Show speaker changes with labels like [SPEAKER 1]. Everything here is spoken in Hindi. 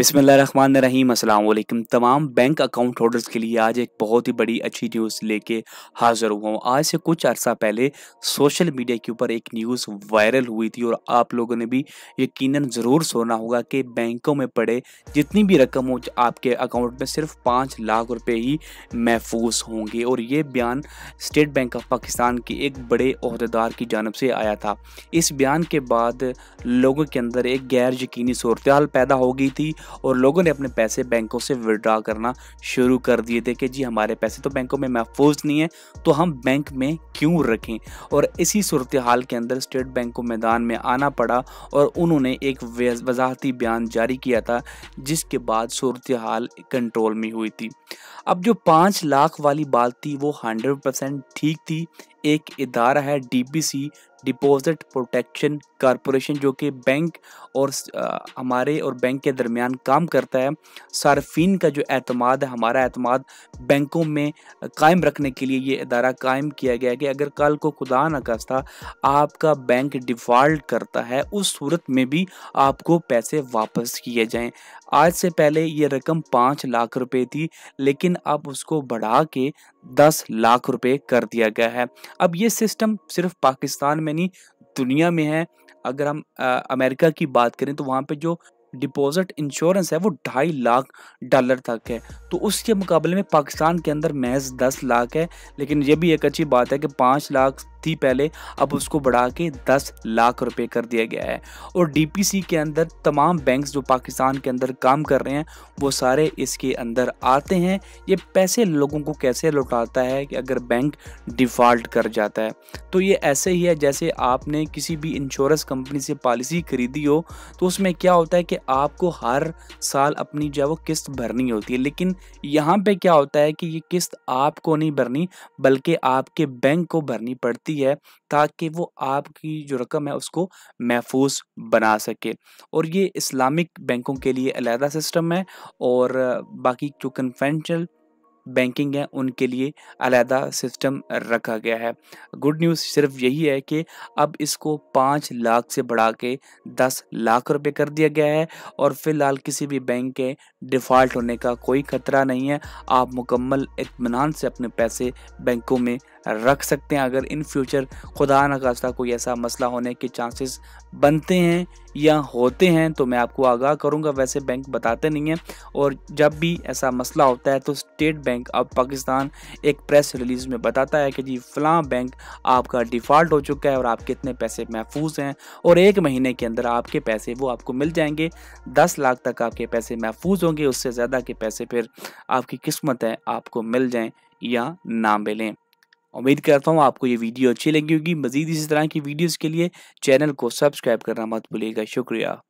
[SPEAKER 1] बिसमान रहीम असलम तमाम बैंक अकाउंट होल्डर्स के लिए आज एक बहुत ही बड़ी अच्छी न्यूज़ लेके हाज़िर हुआ हूँ आज से कुछ अर्सा पहले सोशल मीडिया के ऊपर एक न्यूज़ वायरल हुई थी और आप लोगों ने भी यकीनन ज़रूर सोना होगा कि बैंकों में पड़े जितनी भी रकम हो आपके अकाउंट में सिर्फ पाँच लाख रुपये ही महफूज होंगे और ये बयान स्टेट बैंक ऑफ पाकिस्तान के एक बड़े अहदेदार की जानब से आया था इस बयान के बाद लोगों के अंदर एक गैर यकीनी सूरत पैदा हो गई थी और लोगों ने अपने पैसे बैंकों से विड्रा करना शुरू कर दिए थे कि जी हमारे पैसे तो बैंकों में महफूज नहीं है तो हम बैंक में क्यों रखें और इसी सूरत हाल के अंदर स्टेट बैंक को मैदान में आना पड़ा और उन्होंने एक वजाहती बयान जारी किया था जिसके बाद सूरत हाल कंट्रोल में हुई थी अब जो पाँच लाख वाली बात थी वो हंड्रेड परसेंट ठीक थी एक इदारा है सी डिपॉजिट प्रोटेक्शन कॉरपोरेशन जो कि बैंक और हमारे और बैंक के दरमियान काम करता है सार्फिन का जो अतमाद है हमारा अतमाद बैंकों में कायम रखने के लिए ये इदारा कायम किया गया है कि अगर कल को खुदा न खास्ता आपका बैंक डिफ़ॉल्ट करता है उस सूरत में भी आपको पैसे वापस किए जाएं आज से पहले ये रकम पाँच लाख रुपए थी लेकिन अब उसको बढ़ा के दस लाख रुपए कर दिया गया है अब ये सिस्टम सिर्फ पाकिस्तान में नहीं दुनिया में है अगर हम आ, अमेरिका की बात करें तो वहाँ पे जो डिपॉजिट इंश्योरेंस है वो ढाई लाख डॉलर तक है तो उसके मुकाबले में पाकिस्तान के अंदर महज दस लाख है लेकिन ये भी एक अच्छी बात है कि पाँच लाख थी पहले अब उसको बढ़ा के दस लाख रुपए कर दिया गया है और डीपीसी के अंदर तमाम बैंक्स जो पाकिस्तान के अंदर काम कर रहे हैं वो सारे इसके अंदर आते हैं ये पैसे लोगों को कैसे लौटाता है कि अगर बैंक डिफ़ॉल्ट कर जाता है तो ये ऐसे ही है जैसे आपने किसी भी इंश्योरेंस कंपनी से पॉलिसी खरीदी हो तो उसमें क्या होता है कि आपको हर साल अपनी जो है वो किस्त भरनी होती है लेकिन यहाँ पे क्या होता है कि ये किस्त आपको नहीं भरनी बल्कि आपके बैंक को भरनी पड़ती है ताकि वो आपकी जो रकम है उसको महफूज बना सके और ये इस्लामिक बैंकों के लिए अलहदा सिस्टम है और बाकी जो कन्वेंशनल बैंकिंग है उनके लिए अलहदा सिस्टम रखा गया है गुड न्यूज़ सिर्फ यही है कि अब इसको पाँच लाख से बढ़ा के दस लाख रुपए कर दिया गया है और फिलहाल किसी भी बैंक के डिफ़ॉल्ट होने का कोई ख़तरा नहीं है आप मुकम्मल इतमान से अपने पैसे बैंकों में रख सकते हैं अगर इन फ्यूचर खुदा न खास्ता कोई ऐसा मसला होने के चांसेस बनते हैं या होते हैं तो मैं आपको आगाह करूंगा वैसे बैंक बताते नहीं हैं और जब भी ऐसा मसला होता है तो स्टेट बैंक ऑफ पाकिस्तान एक प्रेस रिलीज में बताता है कि जी फ़लाँ बैंक आपका डिफ़ॉल्ट हो चुका है और आपके इतने पैसे महफूज हैं और एक महीने के अंदर आपके पैसे वो आपको मिल जाएंगे दस लाख तक आपके पैसे महफूज होंगे उससे ज़्यादा के पैसे फिर आपकी किस्मत है आपको मिल जाएँ या ना मिलें उम्मीद करता हूँ आपको ये वीडियो अच्छी लगी होगी मजीद इसी तरह की वीडियोज़ के लिए चैनल को सब्सक्राइब करना मत भूलिएगा शुक्रिया